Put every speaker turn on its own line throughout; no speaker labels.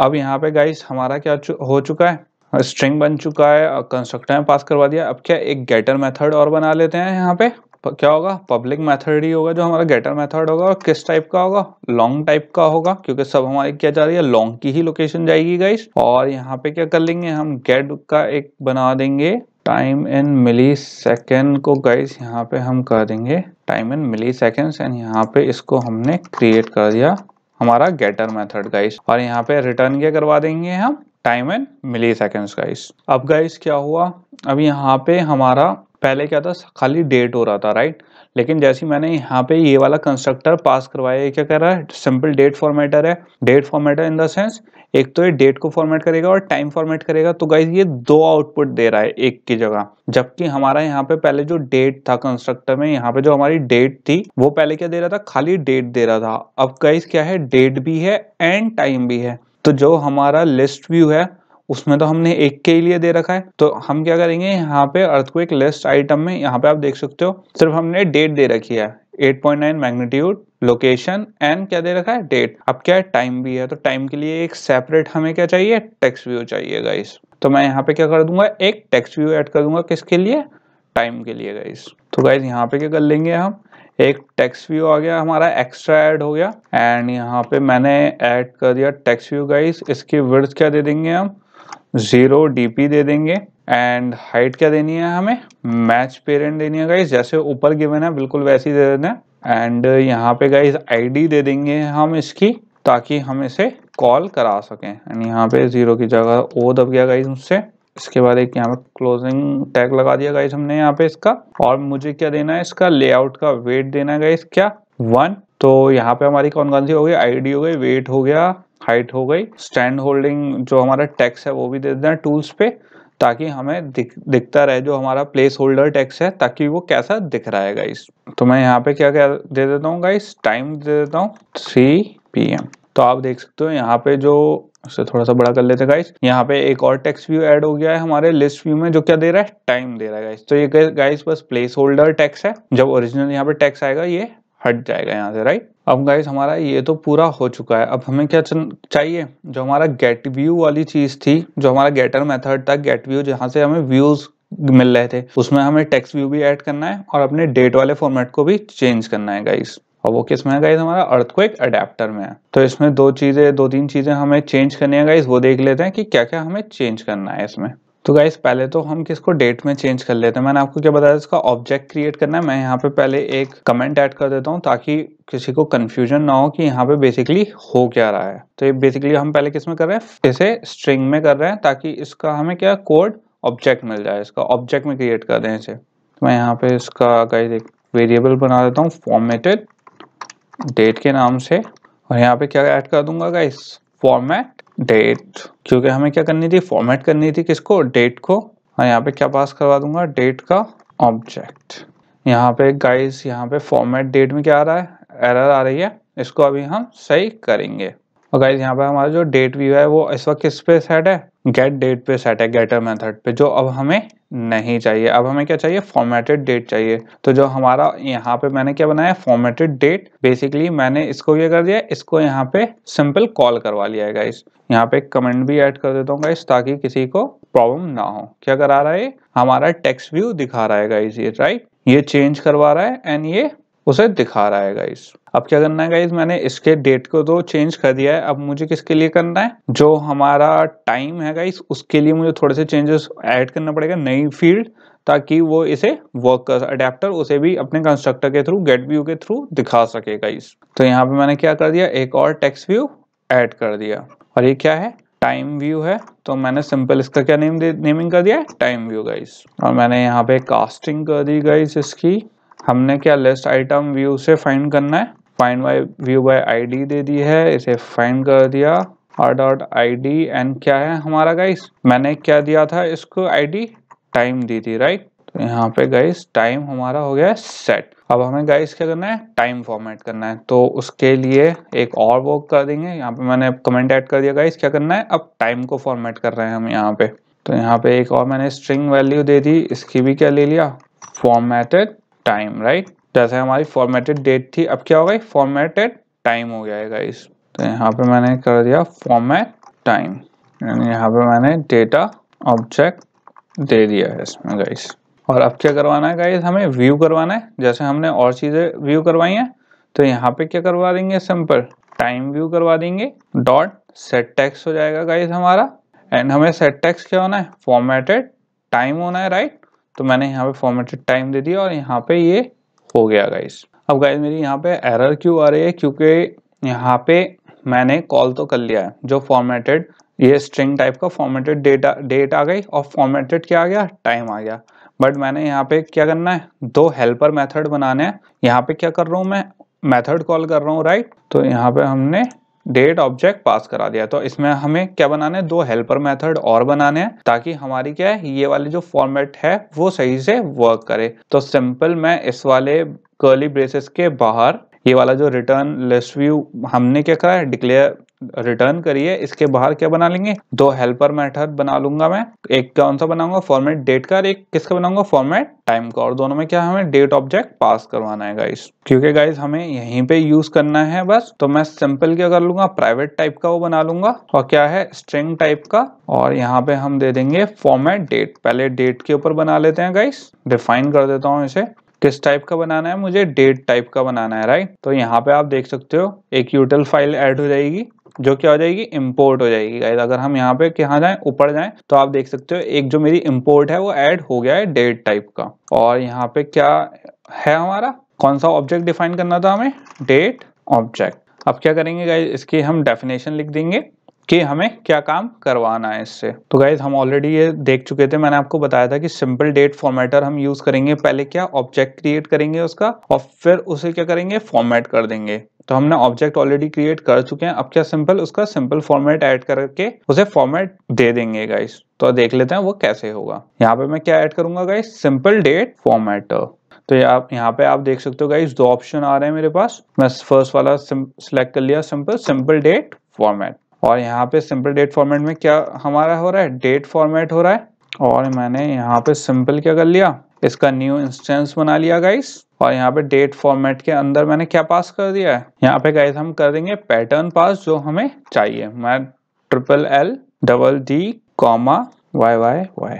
अब यहाँ पे गाइस हमारा क्या हो चुका है स्ट्रिंग बन चुका है कंस्ट्रक्टर में पास करवा दिया अब क्या एक गेटर मेथड और बना लेते हैं यहाँ पे क्या होगा पब्लिक मेथड ही होगा जो हमारा गेटर मेथड होगा और किस टाइप का होगा लॉन्ग टाइप का होगा क्योंकि सब हमारी क्या जा रही है लॉन्ग की ही लोकेशन जाएगी गाइस और यहाँ पे क्या कर लेंगे हम गेट का एक बना देंगे टाइम इन मिली सेकेंड को गाइस यहाँ पे हम कर देंगे time in millisecond and यहाँ पे इसको हमने क्रिएट कर दिया हमारा गेटर मेथड गाइस और यहाँ पे रिटर्न क्या करवा देंगे हम time and milliseconds guys अब गाइस क्या हुआ अब यहाँ पे हमारा पहले क्या था खाली डेट हो रहा था राइट लेकिन जैसे मैंने यहाँ पे ये वाला कंस्ट्रक्टर पास करवाया क्या कर रहा है सिंपल डेट फॉर्मेटर है date formatter in the sense एक तो ये डेट को फॉर्मेट करेगा और टाइम फॉर्मेट करेगा तो गाइज ये दो आउटपुट दे रहा है एक की जगह जबकि हमारा यहाँ पे पहले जो डेट था कंस्ट्रक्टर में यहाँ पे जो हमारी डेट थी वो पहले क्या दे रहा था खाली डेट दे रहा था अब गाइज क्या है डेट भी है एंड टाइम भी है तो जो हमारा लिस्ट व्यू है उसमें तो हमने एक के लिए दे रखा है तो हम क्या करेंगे यहाँ पे अर्थक्वेक लिस्ट आइटम में यहाँ पे आप देख सकते हो सिर्फ हमने डेट दे रखी है 8.9 मैग्नीट्यूड लोकेशन एंड क्या दे रखा है डेट अब क्या है टाइम भी है तो टाइम के लिए एक सेपरेट हमें क्या चाहिए टेक्स व्यू चाहिए गाइस तो मैं यहाँ पे क्या कर दूंगा एक टेक्स व्यू एड कर दूंगा किसके लिए टाइम के लिए गाइस तो गाइस यहाँ पे क्या कर लेंगे हम एक टेक्स व्यू आ गया हमारा एक्स्ट्रा ऐड हो गया एंड यहाँ पे मैंने ऐड कर दिया टेक्स व्यू गाइस इसकी वर्थ क्या दे देंगे हम जीरो डीपी दे देंगे एंड हाइट क्या देनी है हमें मैच पेरेंट देनी है गाइज जैसे ऊपर गिवन है बिल्कुल वैसे ही दे देते हैं एंड यहाँ पे गाइज आईडी दे देंगे हम इसकी ताकि हम इसे कॉल करा सकें एंड यहाँ पे जीरो की जगह ओ दब गया गाइज मुझसे इसके बाद एक यहाँ पे क्लोजिंग टैग लगा दिया गाइज हमने यहाँ पे इसका और मुझे क्या देना है इसका लेआउट का वेट देना है गाइज क्या वन तो यहाँ पे हमारी कौन कौन सी हो गई आईडी हो गई वेट हो गया हाइट हो गई स्टैंड होल्डिंग जो हमारा टैक्स है वो भी दे देना टूल्स पे ताकि हमें दिख दिखता रहे जो हमारा प्लेस होल्डर टैक्स है ताकि वो कैसा दिख रहा है गाइस तो मैं यहाँ पे क्या क्या दे देता हूँ गाइस टाइम दे देता हूँ थ्री पी तो आप देख सकते हो यहाँ पे जो उसे थोड़ा सा बड़ा कर लेते हैं गाइस यहाँ पे एक और टैक्स व्यू ऐड हो गया है हमारे लिस्ट व्यू में जो क्या दे रहा है टाइम दे रहा है गाइस तो ये गाइस बस प्लेस होल्डर टैक्स है जब ओरिजिनल यहाँ पे टैक्स आएगा ये हट जाएगा यहाँ से राइट अब गाइज हमारा ये तो पूरा हो चुका है अब हमें क्या चाहिए जो हमारा गेट व्यू वाली चीज थी जो हमारा गेटर मेथड था गेट व्यू जहाँ से हमें व्यूज मिल रहे थे उसमें हमें टेक्स्ट व्यू भी ऐड करना है और अपने डेट वाले फॉर्मेट को भी चेंज करना है गाइज और वो किस में है गाइज हमारा अर्थ को एक अडेप्टर में है तो इसमें दो चीजें दो तीन चीजें हमें चेंज करनी है गाइज वो देख लेते हैं कि क्या क्या हमें चेंज करना है इसमें तो गाइस पहले तो हम किसको डेट में चेंज कर लेते हैं मैंने आपको क्या बताया इसका ऑब्जेक्ट क्रिएट करना है मैं यहाँ पे पहले एक कमेंट ऐड कर देता हूँ ताकि किसी को कंफ्यूजन ना हो कि यहाँ पे बेसिकली हो क्या रहा है तो ये बेसिकली हम पहले किस में कर रहे हैं इसे स्ट्रिंग में कर रहे हैं ताकि इसका हमें क्या कोड ऑब्जेक्ट मिल जाए इसका ऑब्जेक्ट में क्रिएट कर दें इसे तो मैं यहाँ पे इसका गाइज एक वेरिएबल बना देता हूँ फॉर्मेटेड डेट के नाम से और यहाँ पे क्या ऐड कर दूंगा गाइस फॉर्मेट डेट क्योंकि हमें क्या करनी थी फॉर्मेट करनी थी किसको डेट को और हाँ, यहाँ पे क्या पास करवा दूंगा डेट का ऑब्जेक्ट यहाँ पे गाइस यहाँ पे फॉर्मेट डेट में क्या आ रहा है एरर आ रही है इसको अभी हम सही करेंगे और गाइस यहाँ पे हमारा जो डेट व्यू है वो इस वक्त किस पे सेट है गेट डेट पे सेट है गेटर मेथड पे जो अब हमें नहीं चाहिए अब हमें क्या चाहिए फॉर्मेटेड डेट चाहिए तो जो हमारा यहाँ पे मैंने क्या बनाया फॉर्मेटेड डेट बेसिकली मैंने इसको ये कर दिया इसको यहाँ पे सिंपल कॉल करवा लिया है गाइस यहाँ पे कमेंट भी ऐड कर देता हूँ गाइस ताकि किसी को प्रॉब्लम ना हो क्या करा रहा है हमारा टेक्स्ट व्यू दिखा रहा है गाइस ये राइट ये चेंज करवा रहा है एंड ये उसे दिखा रहा है गाइस अब क्या करना है गाइस मैंने इसके डेट को तो चेंज कर दिया है अब मुझे किसके लिए करना है जो हमारा टाइम है गाइस उसके लिए मुझे थोड़े से चेंजेस ऐड करना पड़ेगा नई फील्ड ताकि वो इसे वर्क कर अडेप्टर उसे भी अपने कंस्ट्रक्टर के थ्रू गेट व्यू के थ्रू दिखा सके गाइस तो यहाँ पे मैंने क्या कर दिया एक और टेक्स व्यू एड कर दिया और ये क्या है टाइम व्यू है तो मैंने सिंपल इसका क्या नेम नेमिंग कर दिया है टाइम व्यू गाइस और मैंने यहाँ पे कास्टिंग कर दी गाइस इसकी हमने क्या लिस्ट आइटम व्यू से फाइंड करना है find by view by ID दे दी है इसे फाइंड कर दिया R dot I D and क्या है हमारा गाइस मैंने क्या दिया था इसको आईडी टाइम दी थी राइट तो यहाँ पे गाइस टाइम हमारा हो गया सेट अब हमें गाइस क्या करना है टाइम फॉर्मेट करना है तो उसके लिए एक और वर्क कर देंगे यहाँ पे मैंने कमेंट ऐड कर दिया गाइस क्या करना है अब टाइम को फॉर्मेट कर रहे हैं हम यहाँ पे तो यहाँ पे एक और मैंने स्ट्रिंग वैल्यू दे दी इसकी भी क्या ले लिया फॉर्मेटेड टाइम राइट जैसे हमारी फॉर्मेटेड डेट थी अब क्या हो गई फॉर्मेटेड टाइम हो गया इस तो यहाँ पे मैंने कर दिया फॉर्मेट टाइम यानी यहाँ पे मैंने डेटा ऑब्जेक्ट दे दिया है इसमें गाइस और अब क्या करवाना है गाइस हमें व्यू करवाना है जैसे हमने और चीज़ें व्यू करवाई हैं तो यहाँ पे क्या करवा देंगे सिंपल टाइम व्यू करवा देंगे डॉट सेट टैक्स हो जाएगा गाइस हमारा एंड हमें सेट टैक्स क्या होना है फॉर्मेटेड टाइम होना है राइट तो मैंने यहाँ पे फॉर्मेटेड टाइम दे दिया और यहाँ पे ये हो गया गाइस अब गाइस मेरी यहाँ पे एरर क्यों आ रही है क्योंकि यहाँ पे मैंने कॉल तो कर लिया है जो फॉर्मेटेड ये स्ट्रिंग टाइप का फॉर्मेटेड डेटा डेट आ गई और फॉर्मेटेड क्या आ गया टाइम आ गया बट मैंने यहाँ पे क्या करना है दो हेल्पर मेथड बनाने हैं यहाँ पे क्या कर रहा हूँ मैं मेथड कॉल कर रहा हूँ राइट तो यहाँ पे हमने डेट ऑब्जेक्ट पास करा दिया तो इसमें हमें क्या बनाना है दो हेल्पर मेथड और बनाने हैं ताकि हमारी क्या है ये वाले जो फॉर्मेट है वो सही से वर्क करे तो सिंपल मैं इस वाले कर्ली ब्रेसेस के बाहर ये वाला जो रिटर्न लेस व्यू हमने क्या करा है डिक्लेयर रिटर्न करिए इसके बाहर क्या बना लेंगे दो हेल्पर मेथड बना लूंगा मैं एक कौन सा बनाऊंगा फॉर्मेट डेट का और एक किसका बनाऊंगा फॉर्मेट टाइम का और दोनों में क्या हमें डेट ऑब्जेक्ट पास करवाना है गाइस क्योंकि गाइस हमें यहीं पे यूज करना है बस तो मैं सिंपल क्या कर लूंगा प्राइवेट टाइप का वो बना लूंगा और क्या है स्ट्रिंग टाइप का और यहाँ पे हम दे देंगे फॉर्मेट डेट पहले डेट के ऊपर बना लेते हैं गाइस डिफाइन कर देता हूँ इसे किस टाइप का बनाना है मुझे डेट टाइप का बनाना है राइट तो यहाँ पे आप देख सकते हो एक यूटल फाइल ऐड हो जाएगी जो क्या हो जाएगी इम्पोर्ट हो जाएगी गाइज अगर हम यहाँ पे यहाँ जाएं ऊपर जाएं तो आप देख सकते हो एक जो मेरी इम्पोर्ट है वो ऐड हो गया है डेट टाइप का और यहाँ पे क्या है हमारा कौन सा ऑब्जेक्ट डिफाइन करना था हमें डेट ऑब्जेक्ट अब क्या करेंगे गाइज इसकी हम डेफिनेशन लिख देंगे कि हमें क्या काम करवाना है इससे तो गाइज हम ऑलरेडी ये देख चुके थे मैंने आपको बताया था कि सिंपल डेट फॉर्मेटर हम यूज करेंगे पहले क्या ऑब्जेक्ट क्रिएट करेंगे उसका और फिर उसे क्या करेंगे फॉर्मेट कर देंगे तो हमने ऑब्जेक्ट ऑलरेडी क्रिएट कर चुके हैं अब क्या सिंपल उसका सिंपल फॉर्मेट ऐड करके उसे फॉर्मेट दे देंगे गाइस तो देख लेते हैं वो कैसे होगा यहाँ पे मैं क्या ऐड करूंगा गाइस सिंपल डेट फॉर्मेट तो आप यहाँ पे आप देख सकते हो गाइस दो ऑप्शन आ रहे हैं मेरे पास मैं फर्स्ट वाला सिलेक्ट कर लिया सिंपल सिंपल डेट फॉर्मेट और यहाँ पे सिंपल डेट फॉर्मेट में क्या हमारा हो रहा है डेट फॉर्मेट हो रहा है और मैंने यहाँ पे सिंपल क्या कर लिया इसका न्यू इंस्टेंस बना लिया गाइस और यहाँ पे डेट फॉर्मेट के अंदर मैंने क्या पास कर दिया है यहाँ पे गाइस हम कर देंगे पैटर्न पास जो हमें चाहिए मैं triple L double D comma Y Y Y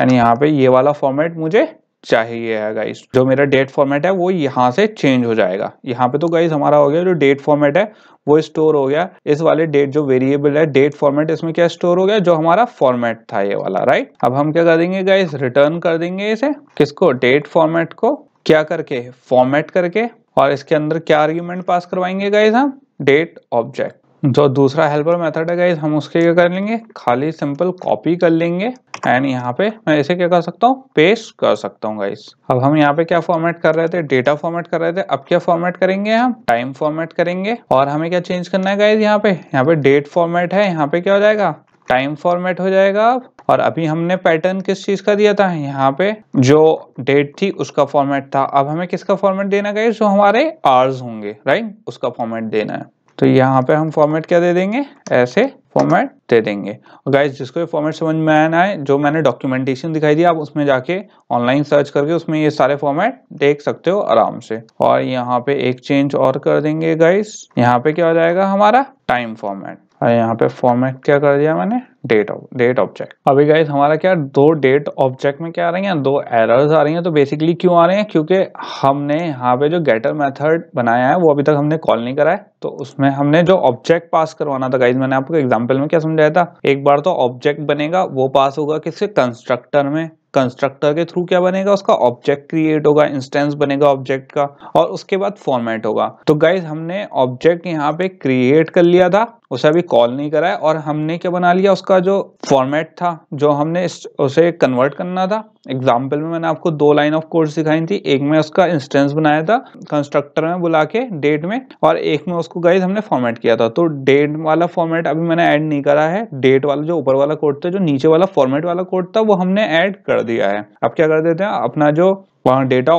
and यहाँ पे ये वाला फॉर्मेट मुझे चाहिए है गाइस जो मेरा डेट फॉर्मेट है वो यहाँ से चेंज हो जाएगा यहाँ पे तो गाइस हमारा हो गया जो डेट फॉर्मेट है वो स्टोर हो गया इस वाले डेट जो वेरिएबल है डेट फॉर्मेट इसमें क्या स्टोर हो गया जो हमारा फॉर्मेट था ये वाला राइट अब हम क्या कर देंगे गाइस रिटर्न कर देंगे इसे किसको डेट फॉर्मेट को क्या करके फॉर्मेट करके और इसके अंदर क्या आर्ग्यूमेंट पास करवाएंगे गाइस हम डेट ऑब्जेक्ट जो दूसरा हेल्पर मेथड है गाइज हम उसके क्या कर लेंगे खाली सिंपल कॉपी कर लेंगे एंड यहाँ पे मैं इसे क्या कर सकता हूँ पेस्ट कर सकता हूँ गाइज अब हम यहाँ पे क्या फॉर्मेट कर रहे थे डेटा फॉर्मेट कर रहे थे अब क्या फॉर्मेट करेंगे हम टाइम फॉर्मेट करेंगे और हमें क्या चेंज करना है गाइज यहाँ पे यहाँ पे डेट फॉर्मेट है यहाँ पे क्या हो जाएगा टाइम फॉर्मेट हो जाएगा अब और अभी हमने पैटर्न किस चीज का दिया था यहाँ पे जो डेट थी उसका फॉर्मेट था अब हमें किसका फॉर्मेट देना गाइज जो हमारे आर्स होंगे राइट उसका फॉर्मेट देना है तो यहाँ पे हम फॉर्मेट क्या दे देंगे ऐसे फॉर्मेट दे देंगे और गाइज जिसको ये फॉर्मेट समझ में आना है जो मैंने डॉक्यूमेंटेशन दिखाई दी आप उसमें जाके ऑनलाइन सर्च करके उसमें ये सारे फॉर्मेट देख सकते हो आराम से और यहाँ पे एक चेंज और कर देंगे गाइज यहाँ पे क्या हो जाएगा हमारा टाइम फॉर्मेट और यहाँ पे फॉर्मेट क्या कर दिया मैंने डेट डेट ऑब्जेक्ट अभी गाइज हमारा क्या दो डेट ऑब्जेक्ट में क्या आ रही हैं दो एरर्स आ रही हैं तो बेसिकली क्यों आ रहे हैं क्योंकि हमने यहाँ पे जो गेटर मेथड बनाया है वो अभी तक हमने कॉल नहीं करा है तो उसमें हमने जो ऑब्जेक्ट पास करवाना था गाइज मैंने आपको एग्जाम्पल में क्या समझाया था एक बार तो ऑब्जेक्ट बनेगा वो पास होगा किससे कंस्ट्रक्टर में कंस्ट्रक्टर के थ्रू क्या बनेगा उसका ऑब्जेक्ट क्रिएट होगा इंस्टेंस बनेगा ऑब्जेक्ट का और उसके बाद फॉर्मेट होगा तो गाइज हमने ऑब्जेक्ट यहाँ पे क्रिएट कर लिया था उसे अभी कॉल नहीं करा है और हमने क्या बना लिया उसका जो फॉर्मेट था जो हमने उसे कन्वर्ट करना था एग्जाम्पल में मैंने आपको दो लाइन ऑफ कोड सिखाई थी एक में उसका इंस्टेंस बनाया था कंस्ट्रक्टर में बुला के डेट में और एक में उसको गाइज हमने फॉर्मेट किया था तो डेट वाला फॉर्मेट अभी मैंने ऐड नहीं करा है डेट वाला जो ऊपर वाला कोड था जो नीचे वाला फॉर्मेट वाला कोड था वो हमने ऐड कर दिया है अब क्या कर देते हैं अपना जो वहाँ डेटा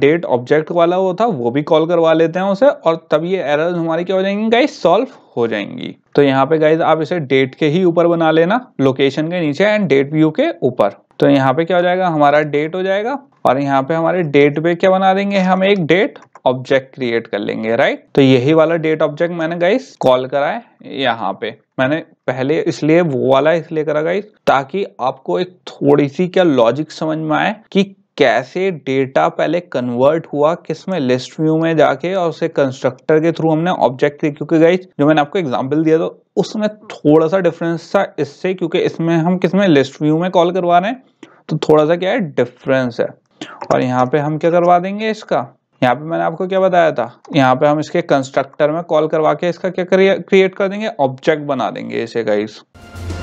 डेट ऑब्जेक्ट वाला वो था वो भी कॉल करवा लेते हैं उसे और तब ये एरर हमारी क्या हो जाएंगी गाइज सॉल्व हो जाएंगी तो यहाँ पे गाइज आप इसे डेट के ही ऊपर बना लेना लोकेशन के नीचे एंड डेट व्यू के ऊपर तो यहाँ पे क्या हो जाएगा हमारा डेट हो जाएगा और यहाँ पे हमारे डेट पे क्या बना देंगे हम एक डेट ऑब्जेक्ट क्रिएट कर लेंगे राइट तो यही वाला डेट ऑब्जेक्ट मैंने गाइस कॉल करा है यहाँ पे मैंने पहले इसलिए वो वाला इसलिए करा गाइस ताकि आपको एक थोड़ी सी क्या लॉजिक समझ में आए कि कैसे डेटा पहले कन्वर्ट हुआ किस में लिस्ट व्यू में जाके और उसे कंस्ट्रक्टर के थ्रू हमने ऑब्जेक्ट क्योंकि गाइज जो मैंने आपको एग्जांपल दिया तो उसमें थोड़ा सा डिफरेंस था इससे क्योंकि इसमें हम किसमें लिस्ट व्यू में कॉल करवा रहे हैं तो थोड़ा सा क्या है डिफरेंस है और यहाँ पे हम क्या करवा देंगे इसका यहाँ पे मैंने आपको क्या बताया था यहाँ पे हम इसके कंस्ट्रक्टर में कॉल करवा के इसका क्या क्रिएट कर देंगे ऑब्जेक्ट बना देंगे इसे गाइस